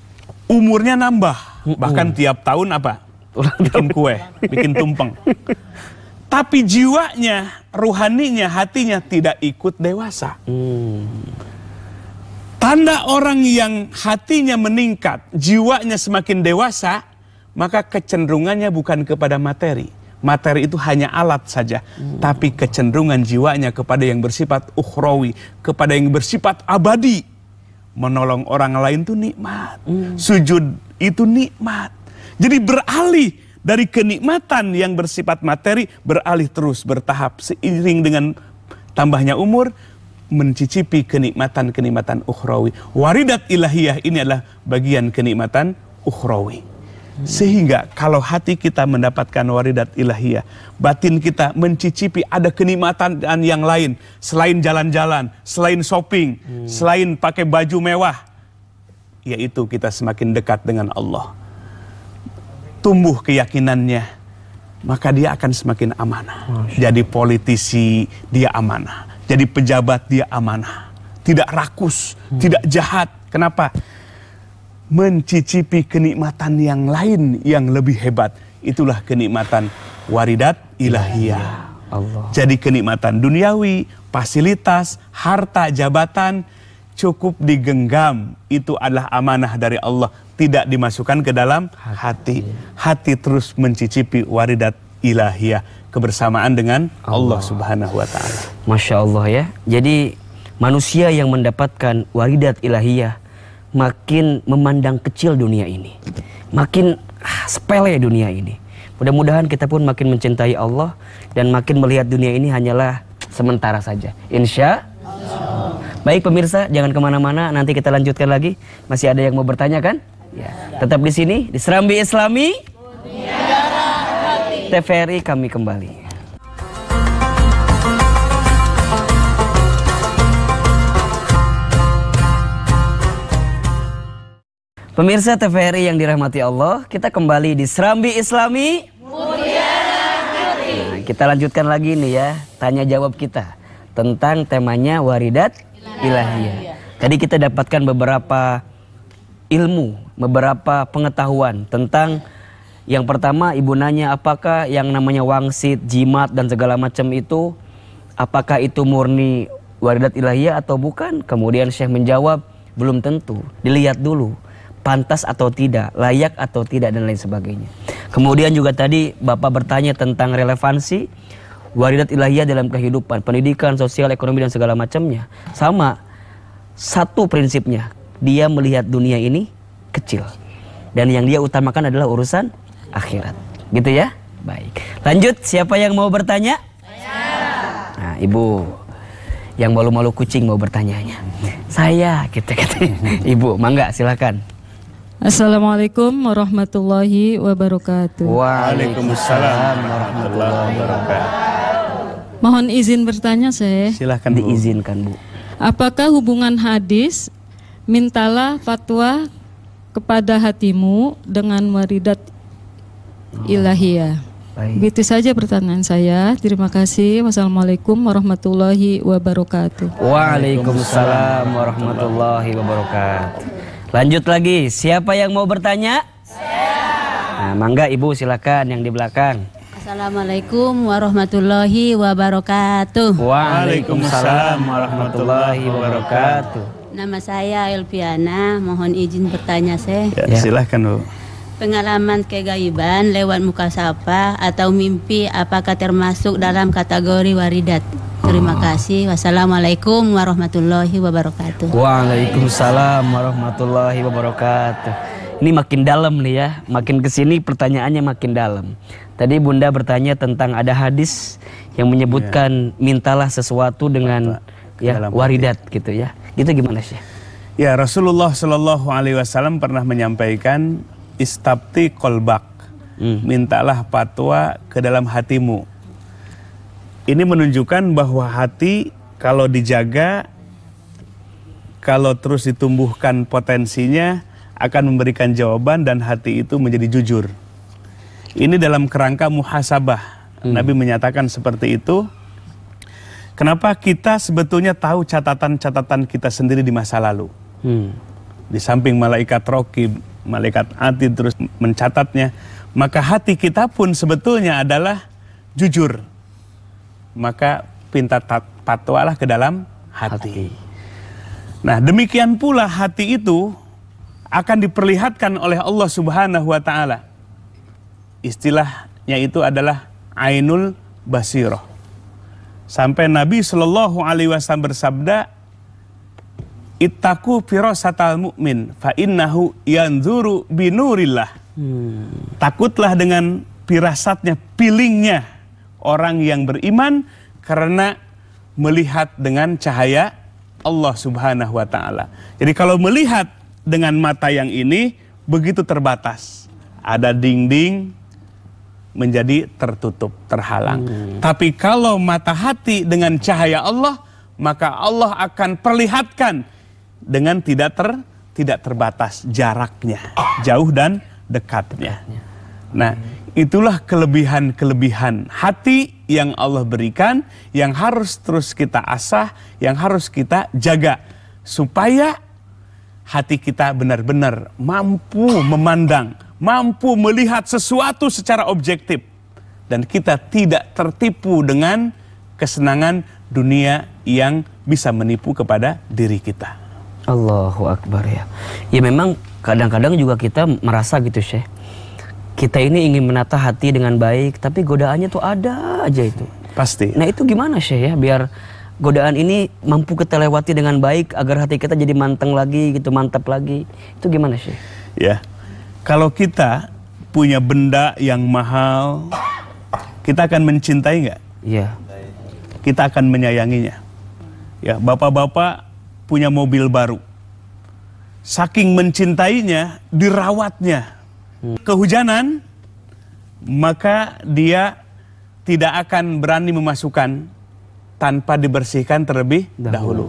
umurnya nambah, hmm, hmm. bahkan tiap tahun apa? Bikin kue, bikin tumpeng. Tapi jiwanya, ruhaninya, hatinya tidak ikut dewasa. Hmm. Tanda orang yang hatinya meningkat, jiwanya semakin dewasa, maka kecenderungannya bukan kepada materi. Materi itu hanya alat saja, hmm. tapi kecenderungan jiwanya kepada yang bersifat ukhrawi, kepada yang bersifat abadi. Menolong orang lain itu nikmat. Hmm. Sujud itu nikmat. Jadi beralih dari kenikmatan yang bersifat materi beralih terus bertahap seiring dengan tambahnya umur mencicipi kenikmatan-kenikmatan ukhrawi. Waridat ilahiyah ini adalah bagian kenikmatan ukhrawi. Sehingga kalau hati kita mendapatkan waridat ilahiyah, batin kita mencicipi ada kenikmatan dan yang lain selain jalan-jalan, selain shopping, hmm. selain pakai baju mewah, yaitu kita semakin dekat dengan Allah tumbuh keyakinannya, maka dia akan semakin amanah. Jadi politisi dia amanah, jadi pejabat dia amanah. Tidak rakus, hmm. tidak jahat. Kenapa? Mencicipi kenikmatan yang lain yang lebih hebat. Itulah kenikmatan waridat ilahiyah. Allah. Jadi kenikmatan duniawi, fasilitas, harta, jabatan cukup digenggam itu adalah amanah dari Allah tidak dimasukkan ke dalam hati hati terus mencicipi waridat ilahiyah kebersamaan dengan Allah, Allah Subhanahu wa taala. Masya Allah ya. Jadi manusia yang mendapatkan waridat ilahiyah makin memandang kecil dunia ini. Makin ah, sepele dunia ini. Mudah-mudahan kita pun makin mencintai Allah dan makin melihat dunia ini hanyalah sementara saja. Insya Allah Baik pemirsa, jangan kemana-mana. Nanti kita lanjutkan lagi. Masih ada yang mau bertanya kan? Ya. Tetap di sini di Serambi Islami. TVRI kami kembali. Pemirsa TVRI yang dirahmati Allah, kita kembali di Serambi Islami. nah, kita lanjutkan lagi nih ya, tanya jawab kita tentang temanya waridat ilahiyah. Tadi kita dapatkan beberapa ilmu, beberapa pengetahuan tentang yang pertama ibu nanya apakah yang namanya wangsit, jimat dan segala macam itu apakah itu murni waridat ilahiyah atau bukan? Kemudian Syekh menjawab belum tentu, dilihat dulu pantas atau tidak, layak atau tidak dan lain sebagainya. Kemudian juga tadi Bapak bertanya tentang relevansi waridat ilahiyah dalam kehidupan, pendidikan, sosial, ekonomi dan segala macamnya. Sama satu prinsipnya, dia melihat dunia ini kecil. Dan yang dia utamakan adalah urusan akhirat. Gitu ya? Baik. Lanjut, siapa yang mau bertanya? Saya. Nah, Ibu yang malu-malu kucing mau bertanyanya. Saya gitu gitu. Ibu, mangga silakan. Assalamualaikum warahmatullahi wabarakatuh. Waalaikumsalam warahmatullahi wabarakatuh. Mohon izin bertanya, saya. Silahkan diizinkan, Bu. Apakah hubungan hadis mintalah fatwa kepada hatimu dengan maridat oh. Ah. ilahiyah? Baik. Begitu saja pertanyaan saya. Terima kasih. Wassalamualaikum warahmatullahi wabarakatuh. Waalaikumsalam warahmatullahi wabarakatuh. Lanjut lagi. Siapa yang mau bertanya? Saya. Nah, mangga Ibu silakan yang di belakang. Assalamualaikum warahmatullahi wabarakatuh. Waalaikumsalam warahmatullahi wabarakatuh. Nama saya Elviana, mohon izin bertanya saya. Ya, ya. silahkan Bu. Pengalaman kegaiban lewat muka sapa atau mimpi apakah termasuk dalam kategori waridat? Terima ah. kasih. Wassalamualaikum warahmatullahi wabarakatuh. Waalaikumsalam warahmatullahi wabarakatuh. Ini makin dalam nih ya, makin kesini pertanyaannya makin dalam. Tadi bunda bertanya tentang ada hadis yang menyebutkan ya. mintalah sesuatu dengan Mata, ya waridat hati. gitu ya. Gitu gimana sih? Ya Rasulullah Shallallahu Alaihi Wasallam pernah menyampaikan istabti kolbak, hmm. mintalah patwa ke dalam hatimu. Ini menunjukkan bahwa hati kalau dijaga, kalau terus ditumbuhkan potensinya, akan memberikan jawaban dan hati itu menjadi jujur. Ini dalam kerangka muhasabah. Hmm. Nabi menyatakan seperti itu. Kenapa kita sebetulnya tahu catatan-catatan kita sendiri di masa lalu? Hmm. Di samping malaikat roki, malaikat ati terus mencatatnya, maka hati kita pun sebetulnya adalah jujur. Maka pintar patwalah ke dalam hati. hati. Nah, demikian pula hati itu akan diperlihatkan oleh Allah Subhanahu wa taala. Istilahnya itu adalah ainul basiroh. Sampai Nabi Shallallahu alaihi wasallam bersabda, "Ittaku firasatal mu'min fa innahu yanzuru binurillah." Hmm. Takutlah dengan pirasatnya, pilingnya orang yang beriman karena melihat dengan cahaya Allah Subhanahu wa taala. Jadi kalau melihat dengan mata yang ini begitu terbatas. Ada dinding menjadi tertutup, terhalang. Hmm. Tapi kalau mata hati dengan cahaya Allah, maka Allah akan perlihatkan dengan tidak ter tidak terbatas jaraknya, jauh dan dekatnya. Nah, itulah kelebihan-kelebihan hati yang Allah berikan yang harus terus kita asah, yang harus kita jaga supaya hati kita benar-benar mampu memandang, mampu melihat sesuatu secara objektif. Dan kita tidak tertipu dengan kesenangan dunia yang bisa menipu kepada diri kita. Allahu Akbar ya. Ya memang kadang-kadang juga kita merasa gitu Syekh. Kita ini ingin menata hati dengan baik, tapi godaannya tuh ada aja itu. Pasti. Nah itu gimana Syekh ya biar godaan ini mampu kita lewati dengan baik agar hati kita jadi manteng lagi gitu mantap lagi itu gimana sih ya kalau kita punya benda yang mahal kita akan mencintai nggak iya kita akan menyayanginya ya bapak-bapak punya mobil baru saking mencintainya dirawatnya hmm. kehujanan maka dia tidak akan berani memasukkan tanpa dibersihkan terlebih dahulu. dahulu.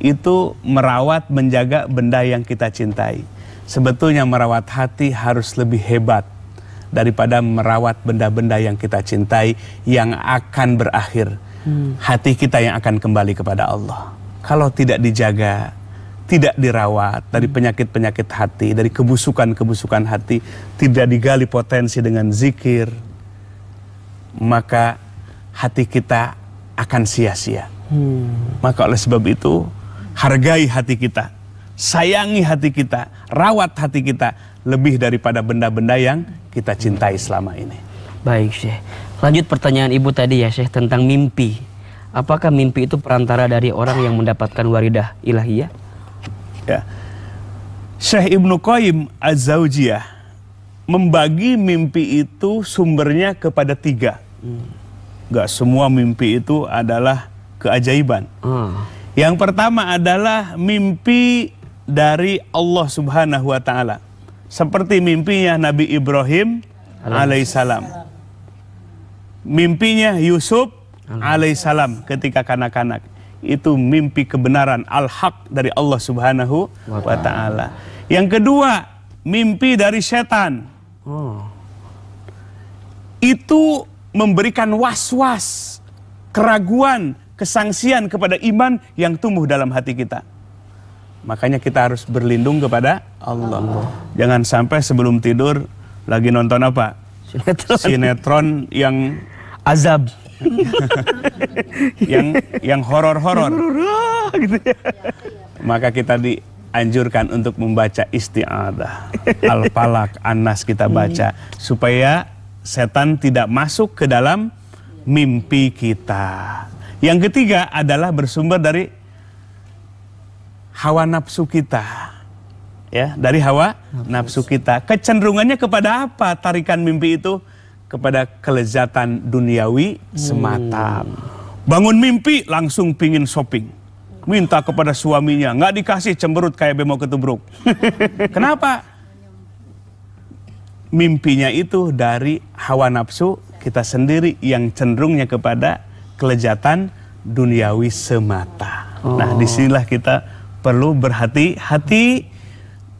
Itu merawat, menjaga benda yang kita cintai. Sebetulnya merawat hati harus lebih hebat daripada merawat benda-benda yang kita cintai yang akan berakhir. Hmm. Hati kita yang akan kembali kepada Allah. Kalau tidak dijaga, tidak dirawat dari hmm. penyakit-penyakit hati, dari kebusukan-kebusukan hati, tidak digali potensi dengan zikir, maka hati kita akan sia-sia. Hmm. Maka oleh sebab itu, hargai hati kita, sayangi hati kita, rawat hati kita lebih daripada benda-benda yang kita cintai selama ini. Baik, Syekh. Lanjut pertanyaan Ibu tadi ya, Syekh, tentang mimpi. Apakah mimpi itu perantara dari orang yang mendapatkan waridah ilahiyah? Ya. Syekh Ibnu Qayyim Az-Zawjiyah membagi mimpi itu sumbernya kepada tiga. Hmm nggak semua mimpi itu adalah keajaiban. Hmm. Yang pertama adalah mimpi dari Allah Subhanahu wa taala. Seperti mimpinya Nabi Ibrahim alaihissalam. Mimpinya Yusuf alaihissalam ketika kanak-kanak. Itu mimpi kebenaran al-haq dari Allah Subhanahu wa taala. Yang kedua, mimpi dari setan. Oh. Itu memberikan was-was, keraguan, kesangsian kepada iman yang tumbuh dalam hati kita. Makanya kita harus berlindung kepada Allah. Allah. Jangan sampai sebelum tidur lagi nonton apa? Sinetron, Sinetron yang azab. yang yang horor-horor. gitu ya. Maka kita di anjurkan untuk membaca isti'adah. Al-Falak, Anas kita baca hmm. supaya setan tidak masuk ke dalam mimpi kita. Yang ketiga adalah bersumber dari hawa nafsu kita. Ya, dari hawa nafsu, nafsu kita. Kecenderungannya kepada apa tarikan mimpi itu? Kepada kelezatan duniawi hmm. semata. Hmm. Bangun mimpi langsung pingin shopping. Minta kepada suaminya, nggak dikasih cemberut kayak bemo ketubruk. Kenapa? mimpinya itu dari hawa nafsu kita sendiri yang cenderungnya kepada kelejatan duniawi semata. Nah, oh. Nah, disinilah kita perlu berhati-hati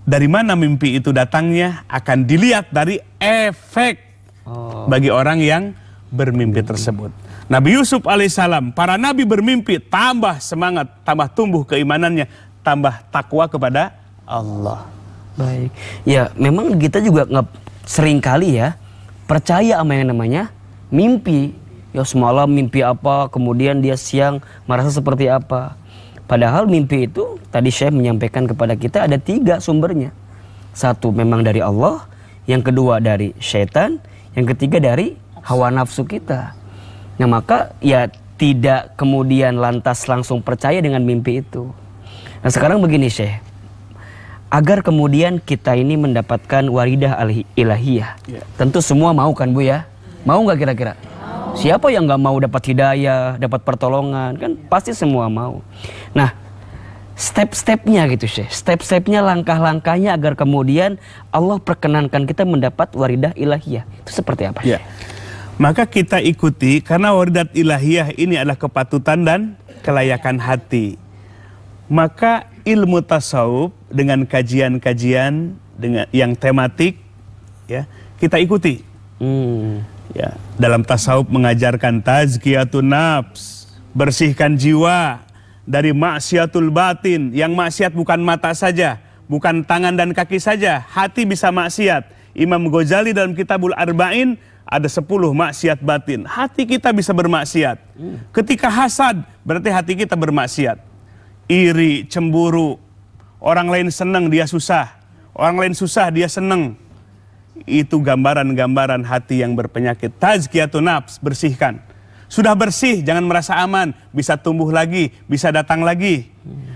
dari mana mimpi itu datangnya akan dilihat dari efek oh. bagi orang yang bermimpi tersebut. Nabi Yusuf alaihissalam, para nabi bermimpi tambah semangat, tambah tumbuh keimanannya, tambah takwa kepada Allah. Baik. Ya, memang kita juga nggak sering kali ya percaya sama yang namanya mimpi. Ya semalam mimpi apa, kemudian dia siang merasa seperti apa. Padahal mimpi itu tadi saya menyampaikan kepada kita ada tiga sumbernya. Satu memang dari Allah, yang kedua dari setan yang ketiga dari hawa nafsu kita. Nah maka ya tidak kemudian lantas langsung percaya dengan mimpi itu. Nah sekarang begini Syekh, agar kemudian kita ini mendapatkan waridah ilahiyah. Yeah. Tentu semua mau kan Bu ya? Mau nggak kira-kira? Siapa yang nggak mau dapat hidayah, dapat pertolongan? Kan pasti semua mau. Nah, step-stepnya gitu sih, Step-stepnya langkah-langkahnya agar kemudian Allah perkenankan kita mendapat waridah ilahiyah. Itu seperti apa sih? Yeah. Maka kita ikuti karena waridat ilahiyah ini adalah kepatutan dan kelayakan hati. Maka ilmu tasawuf dengan kajian-kajian dengan yang tematik ya kita ikuti hmm. ya dalam tasawuf mengajarkan tazkiyatun nafs bersihkan jiwa dari maksiatul batin yang maksiat bukan mata saja bukan tangan dan kaki saja hati bisa maksiat Imam Ghazali dalam kitabul arba'in ada sepuluh maksiat batin hati kita bisa bermaksiat hmm. ketika hasad berarti hati kita bermaksiat iri cemburu Orang lain senang, dia susah. Orang lain susah, dia senang. Itu gambaran-gambaran hati yang berpenyakit. Tazkiyatun nafs, bersihkan. Sudah bersih, jangan merasa aman. Bisa tumbuh lagi, bisa datang lagi.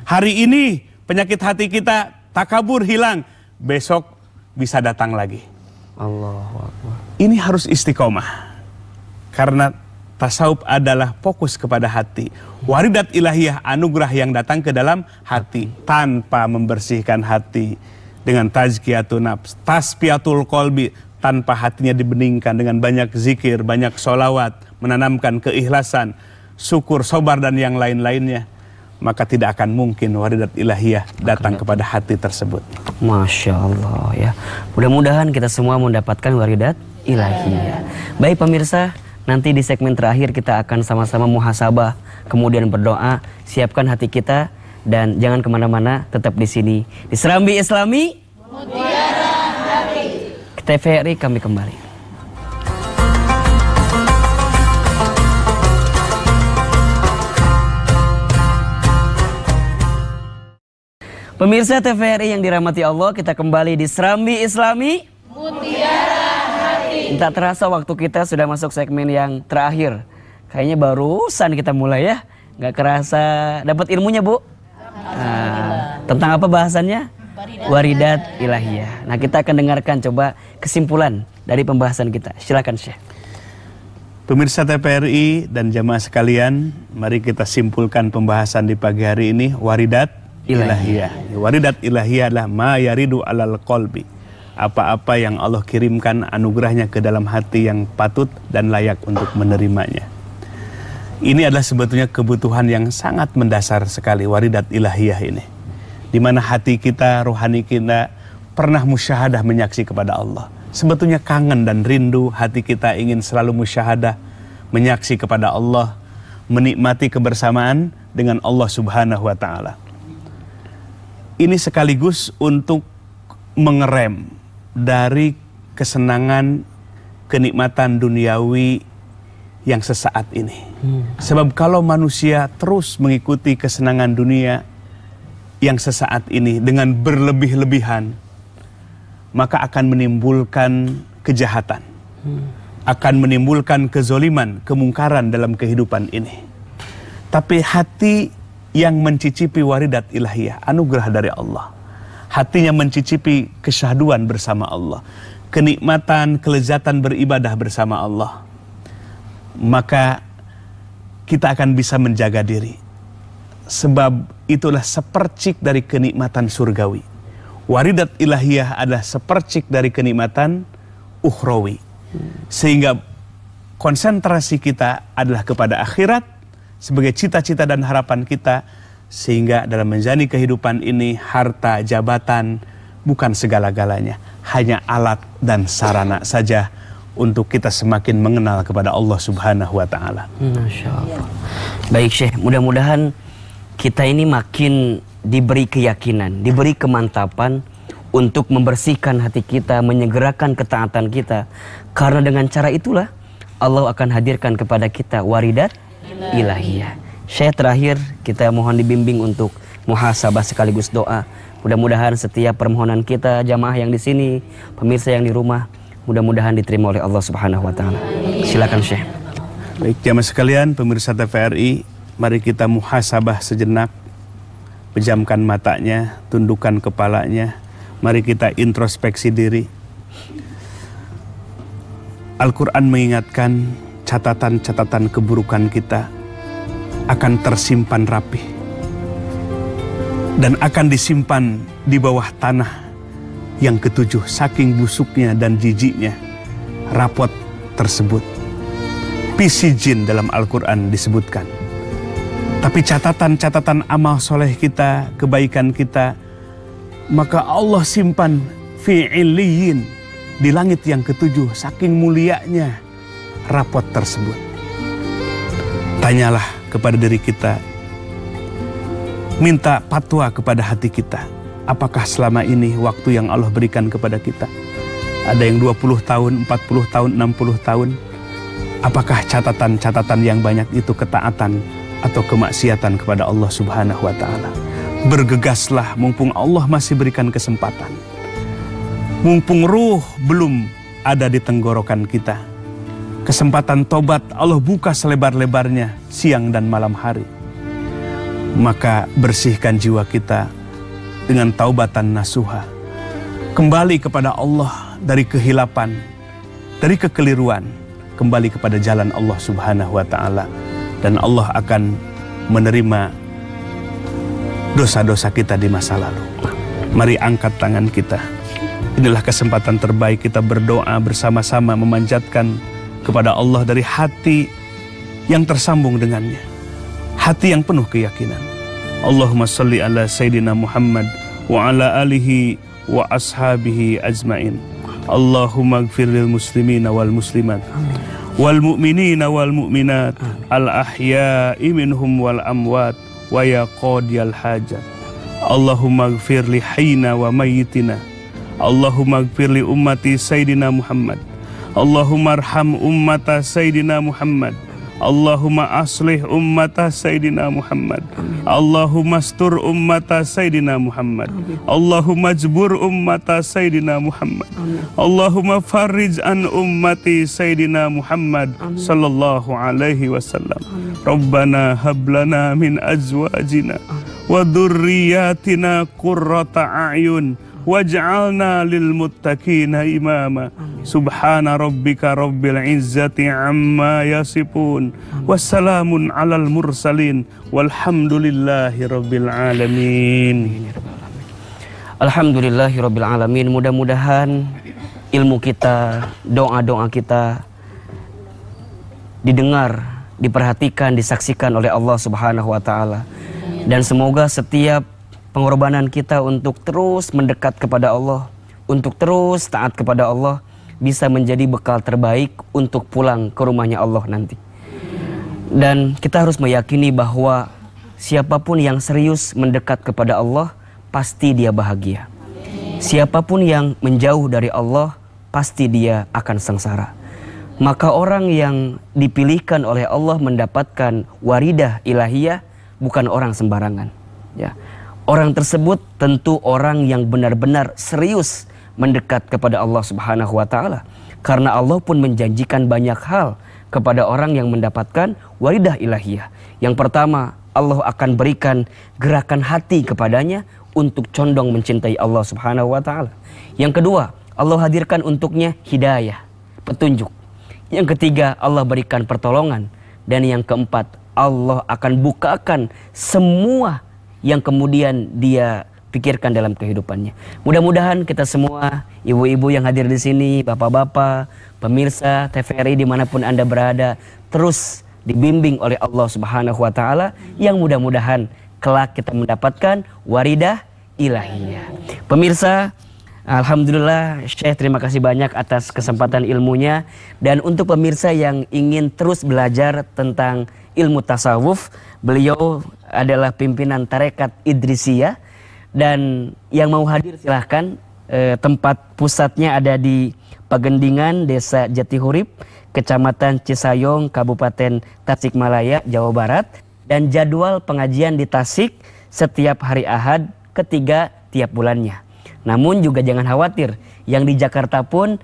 Hari ini penyakit hati kita takabur hilang. Besok bisa datang lagi. Allah. Ini harus istiqomah. Karena Tasawuf adalah fokus kepada hati. Waridat ilahiyah anugerah yang datang ke dalam hati tanpa membersihkan hati dengan tazkiyatun nafs, tasfiyatul kolbi tanpa hatinya dibeningkan dengan banyak zikir, banyak sholawat, menanamkan keikhlasan, syukur, sobar dan yang lain-lainnya maka tidak akan mungkin waridat ilahiyah datang kepada hati tersebut. Masya Allah ya. Mudah-mudahan kita semua mendapatkan waridat ilahiyah. Baik pemirsa, Nanti di segmen terakhir kita akan sama-sama muhasabah, kemudian berdoa, siapkan hati kita, dan jangan kemana-mana, tetap di sini. Di Serambi Islami, Mutiara Hati. TVRI kami kembali. Pemirsa TVRI yang dirahmati Allah, kita kembali di Serambi Islami Mutiara Tak terasa waktu kita sudah masuk segmen yang terakhir. Kayaknya barusan kita mulai ya. Nggak kerasa. Dapat ilmunya Bu? Nah, tentang apa bahasannya? Waridat ilahiyah. Nah kita akan dengarkan coba kesimpulan dari pembahasan kita. Silakan Syekh. Pemirsa TPRI dan jamaah sekalian, mari kita simpulkan pembahasan di pagi hari ini waridat ilahiyah. ilahiyah. Waridat ilahiyah adalah ma yaridu alal qalbi apa-apa yang Allah kirimkan anugerahnya ke dalam hati yang patut dan layak untuk menerimanya. Ini adalah sebetulnya kebutuhan yang sangat mendasar sekali waridat ilahiyah ini. Di mana hati kita, rohani kita pernah musyahadah menyaksi kepada Allah. Sebetulnya kangen dan rindu hati kita ingin selalu musyahadah menyaksi kepada Allah, menikmati kebersamaan dengan Allah Subhanahu wa taala. Ini sekaligus untuk mengerem dari kesenangan kenikmatan duniawi yang sesaat ini. Hmm. Sebab kalau manusia terus mengikuti kesenangan dunia yang sesaat ini dengan berlebih-lebihan, maka akan menimbulkan kejahatan. Hmm. Akan menimbulkan kezoliman, kemungkaran dalam kehidupan ini. Tapi hati yang mencicipi waridat ilahiyah, anugerah dari Allah hatinya mencicipi kesyahduan bersama Allah, kenikmatan, kelezatan beribadah bersama Allah, maka kita akan bisa menjaga diri. Sebab itulah sepercik dari kenikmatan surgawi. Waridat ilahiyah adalah sepercik dari kenikmatan ukhrawi. Sehingga konsentrasi kita adalah kepada akhirat sebagai cita-cita dan harapan kita sehingga dalam menjalani kehidupan ini harta, jabatan bukan segala-galanya, hanya alat dan sarana saja untuk kita semakin mengenal kepada Allah Subhanahu wa taala. Baik Syekh, mudah-mudahan kita ini makin diberi keyakinan, diberi kemantapan untuk membersihkan hati kita, menyegerakan ketaatan kita. Karena dengan cara itulah Allah akan hadirkan kepada kita waridat ilahiyah. Syekh terakhir kita mohon dibimbing untuk muhasabah sekaligus doa. Mudah-mudahan setiap permohonan kita jamaah yang di sini, pemirsa yang di rumah, mudah-mudahan diterima oleh Allah Subhanahu wa taala. Silakan Syekh. Baik, jamaah sekalian, pemirsa TVRI, mari kita muhasabah sejenak. Pejamkan matanya, tundukkan kepalanya. Mari kita introspeksi diri. Al-Qur'an mengingatkan catatan-catatan keburukan kita akan tersimpan rapi dan akan disimpan di bawah tanah yang ketujuh saking busuknya dan jijiknya rapot tersebut. Pisi jin dalam Al-Quran disebutkan. Tapi catatan-catatan amal soleh kita, kebaikan kita, maka Allah simpan fi'iliyin di langit yang ketujuh saking mulianya rapot tersebut. Tanyalah kepada diri kita. Minta patwa kepada hati kita. Apakah selama ini waktu yang Allah berikan kepada kita? Ada yang 20 tahun, 40 tahun, 60 tahun. Apakah catatan-catatan yang banyak itu ketaatan atau kemaksiatan kepada Allah Subhanahu wa taala? Bergegaslah mumpung Allah masih berikan kesempatan. Mumpung ruh belum ada di tenggorokan kita Kesempatan tobat Allah buka selebar-lebarnya siang dan malam hari. Maka bersihkan jiwa kita dengan taubatan nasuha. Kembali kepada Allah dari kehilapan, dari kekeliruan, kembali kepada jalan Allah Subhanahu wa taala dan Allah akan menerima dosa-dosa kita di masa lalu. Mari angkat tangan kita. Inilah kesempatan terbaik kita berdoa bersama-sama memanjatkan kepada Allah dari hati yang tersambung dengannya. Hati yang penuh keyakinan. Allahumma salli ala Sayyidina Muhammad wa ala alihi wa ashabihi ajmain. Allahumma gfir lil muslimina wal muslimat. Wal mu'minina wal mu'minat. Al ahya'i minhum wal amwat. Wa ya qadiyal hajat. Allahumma gfir li hayna wa mayitina. Allahumma gfir li ummati Sayyidina Muhammad. Allahumma arham ummata Sayyidina Muhammad Allahumma aslih ummata Sayyidina Muhammad Allahumma stur ummata Sayyidina Muhammad Allahumma jbur ummata Sayyidina Muhammad Allahumma farij an ummati Sayyidina Muhammad Sallallahu alaihi wasallam Rabbana hablana min azwajina Wa durriyatina kurrata a'yun waj'alna lil muttaqina imama subhana rabbika rabbil izzati amma yasifun wassalamun alal mursalin walhamdulillahi rabbil ya alamin Alhamdulillahi rabbil alamin mudah-mudahan ilmu kita doa-doa kita didengar diperhatikan disaksikan oleh Allah Subhanahu wa taala dan semoga setiap pengorbanan kita untuk terus mendekat kepada Allah, untuk terus taat kepada Allah bisa menjadi bekal terbaik untuk pulang ke rumahnya Allah nanti. Dan kita harus meyakini bahwa siapapun yang serius mendekat kepada Allah pasti dia bahagia. Siapapun yang menjauh dari Allah pasti dia akan sengsara. Maka orang yang dipilihkan oleh Allah mendapatkan waridah ilahiyah bukan orang sembarangan. Ya. Orang tersebut tentu orang yang benar-benar serius mendekat kepada Allah Subhanahu wa taala. Karena Allah pun menjanjikan banyak hal kepada orang yang mendapatkan waridah ilahiyah. Yang pertama, Allah akan berikan gerakan hati kepadanya untuk condong mencintai Allah Subhanahu wa taala. Yang kedua, Allah hadirkan untuknya hidayah, petunjuk. Yang ketiga, Allah berikan pertolongan dan yang keempat, Allah akan bukakan semua yang kemudian dia pikirkan dalam kehidupannya. Mudah-mudahan kita semua, ibu-ibu yang hadir di sini, bapak-bapak, pemirsa TVRI dimanapun Anda berada, terus dibimbing oleh Allah Subhanahu wa taala yang mudah-mudahan kelak kita mendapatkan waridah ilahinya. Pemirsa, Alhamdulillah Syekh terima kasih banyak atas kesempatan ilmunya dan untuk pemirsa yang ingin terus belajar tentang ilmu tasawuf, beliau adalah pimpinan tarekat Idrisia dan yang mau hadir silahkan e, tempat pusatnya ada di pagendingan Desa Jatihurip Kecamatan Cisayong Kabupaten Tasikmalaya Jawa Barat dan jadwal pengajian di Tasik setiap hari Ahad ketiga tiap bulannya. Namun juga jangan khawatir, yang di Jakarta pun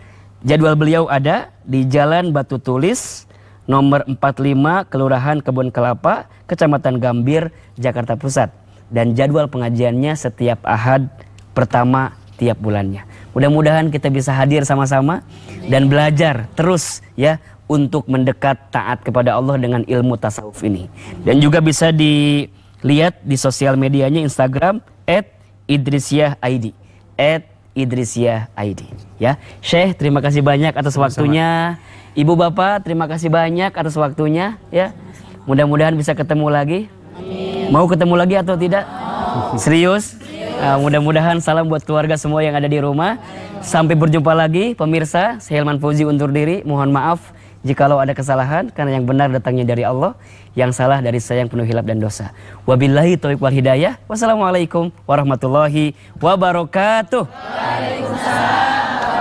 jadwal beliau ada di Jalan Batu Tulis nomor 45 Kelurahan Kebun Kelapa, Kecamatan Gambir, Jakarta Pusat. Dan jadwal pengajiannya setiap Ahad pertama tiap bulannya. Mudah-mudahan kita bisa hadir sama-sama dan belajar terus ya untuk mendekat taat kepada Allah dengan ilmu tasawuf ini. Dan juga bisa dilihat di sosial medianya Instagram at Idrisyah ID. At ID. Ya, Syekh terima kasih banyak atas waktunya. Ibu Bapak, terima kasih banyak atas waktunya ya. Mudah-mudahan bisa ketemu lagi. Amin. Mau ketemu lagi atau tidak? Serius? Serius. Uh, ah, mudah-mudahan salam buat keluarga semua yang ada di rumah. Sampai berjumpa lagi pemirsa. Saya Helman Fauzi undur diri. Mohon maaf jikalau ada kesalahan karena yang benar datangnya dari Allah, yang salah dari saya yang penuh hilap dan dosa. Wabillahi taufiq wal hidayah. Wassalamualaikum warahmatullahi wabarakatuh. Waalaikumsalam.